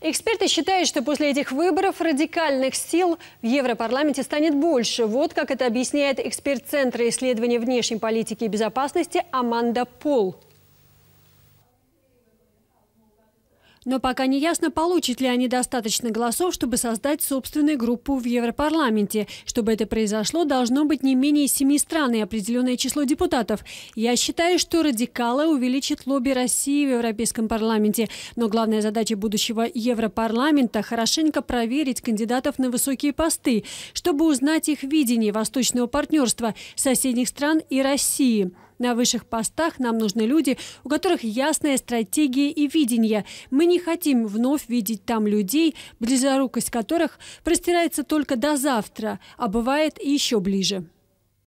Эксперты считают, что после этих выборов радикальных сил в Европарламенте станет больше. Вот как это объясняет эксперт Центра исследования внешней политики и безопасности Аманда Пол. Но пока не ясно, получат ли они достаточно голосов, чтобы создать собственную группу в Европарламенте. Чтобы это произошло, должно быть не менее семи стран и определенное число депутатов. Я считаю, что радикалы увеличат лобби России в Европейском парламенте. Но главная задача будущего Европарламента – хорошенько проверить кандидатов на высокие посты, чтобы узнать их видение восточного партнерства соседних стран и России. На высших постах нам нужны люди, у которых ясная стратегия и видение. Мы не хотим вновь видеть там людей, близорукость которых простирается только до завтра, а бывает и еще ближе.